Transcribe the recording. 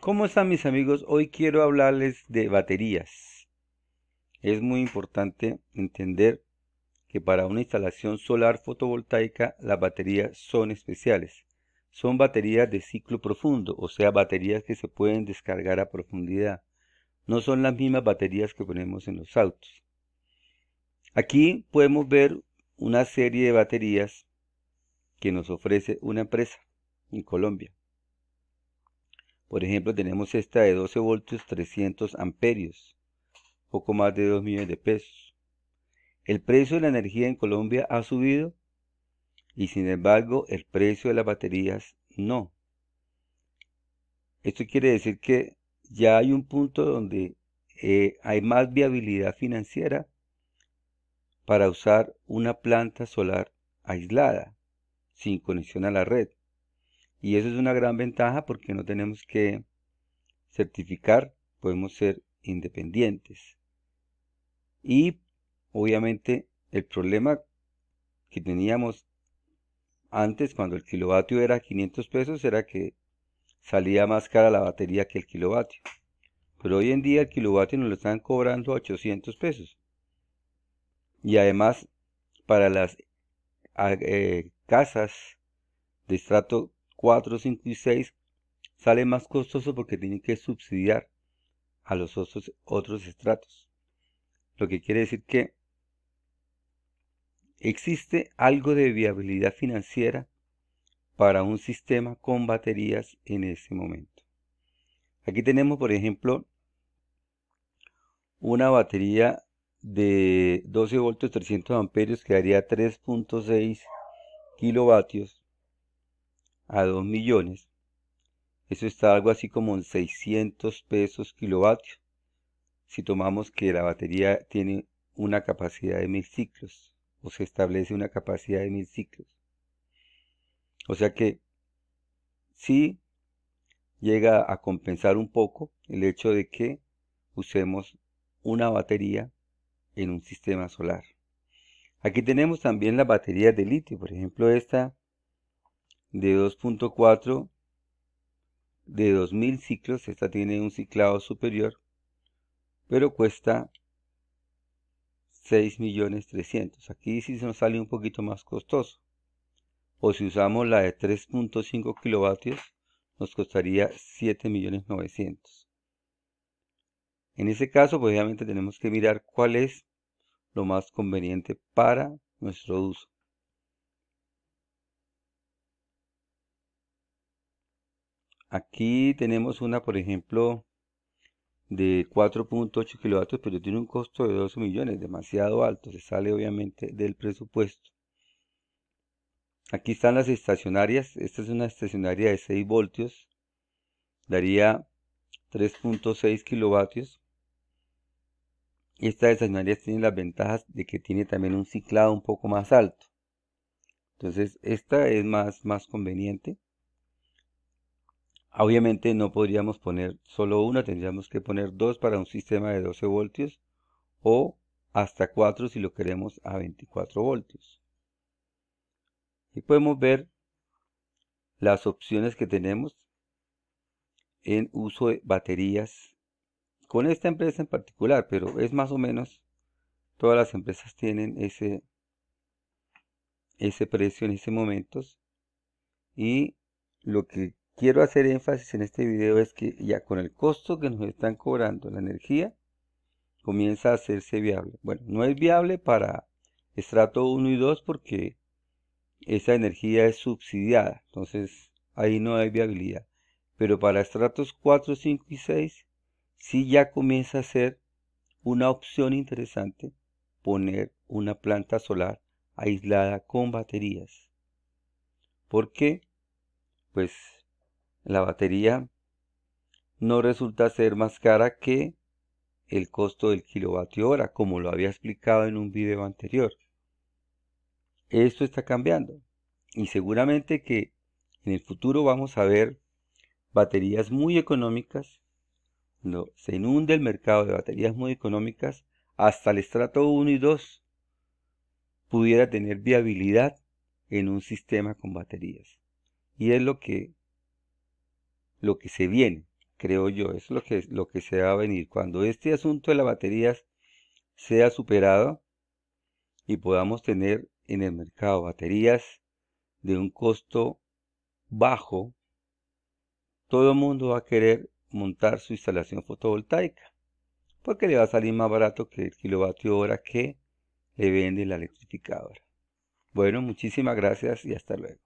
¿Cómo están mis amigos? Hoy quiero hablarles de baterías. Es muy importante entender que para una instalación solar fotovoltaica las baterías son especiales. Son baterías de ciclo profundo, o sea, baterías que se pueden descargar a profundidad. No son las mismas baterías que ponemos en los autos. Aquí podemos ver una serie de baterías que nos ofrece una empresa en Colombia. Por ejemplo, tenemos esta de 12 voltios 300 amperios, poco más de 2 millones de pesos. El precio de la energía en Colombia ha subido y sin embargo el precio de las baterías no. Esto quiere decir que ya hay un punto donde eh, hay más viabilidad financiera para usar una planta solar aislada, sin conexión a la red. Y eso es una gran ventaja porque no tenemos que certificar, podemos ser independientes. Y obviamente el problema que teníamos antes cuando el kilovatio era 500 pesos era que salía más cara la batería que el kilovatio. Pero hoy en día el kilovatio nos lo están cobrando 800 pesos. Y además para las ah, eh, casas de estrato 4, 5 y 6 sale más costoso porque tiene que subsidiar a los otros, otros estratos. Lo que quiere decir que existe algo de viabilidad financiera para un sistema con baterías en este momento. Aquí tenemos, por ejemplo, una batería de 12 voltios 300 amperios que daría 3.6 kilovatios a 2 millones, eso está algo así como en 600 pesos kilovatios si tomamos que la batería tiene una capacidad de mil ciclos, o se establece una capacidad de mil ciclos. O sea que si llega a compensar un poco el hecho de que usemos una batería en un sistema solar. Aquí tenemos también las baterías de litio, por ejemplo esta de 2.4 de 2000 ciclos. Esta tiene un ciclado superior, pero cuesta 6.300.000. Aquí sí se nos sale un poquito más costoso. O si usamos la de 3.5 kilovatios, nos costaría 7.900.000. En ese caso, pues, obviamente tenemos que mirar cuál es lo más conveniente para nuestro uso. Aquí tenemos una, por ejemplo, de 4.8 kilovatios, pero tiene un costo de 12 millones, demasiado alto, se sale obviamente del presupuesto. Aquí están las estacionarias, esta es una estacionaria de 6 voltios, daría 3.6 kilovatios. Y estas estacionarias tienen las ventajas de que tiene también un ciclado un poco más alto. Entonces esta es más, más conveniente. Obviamente no podríamos poner solo una, tendríamos que poner dos para un sistema de 12 voltios o hasta 4 si lo queremos a 24 voltios. Y podemos ver las opciones que tenemos en uso de baterías con esta empresa en particular, pero es más o menos todas las empresas tienen ese ese precio en ese momento y lo que quiero hacer énfasis en este video es que ya con el costo que nos están cobrando la energía, comienza a hacerse viable. Bueno, no es viable para estrato 1 y 2 porque esa energía es subsidiada, entonces ahí no hay viabilidad. Pero para estratos 4, 5 y 6 sí ya comienza a ser una opción interesante poner una planta solar aislada con baterías. ¿Por qué? Pues la batería no resulta ser más cara que el costo del kilovatio hora, como lo había explicado en un video anterior. Esto está cambiando y seguramente que en el futuro vamos a ver baterías muy económicas, cuando se inunde el mercado de baterías muy económicas, hasta el estrato 1 y 2 pudiera tener viabilidad en un sistema con baterías. Y es lo que lo que se viene, creo yo, es lo que, lo que se va a venir. Cuando este asunto de las baterías sea superado y podamos tener en el mercado baterías de un costo bajo, todo el mundo va a querer montar su instalación fotovoltaica, porque le va a salir más barato que el kilovatio hora que le vende la electrificadora. Bueno, muchísimas gracias y hasta luego.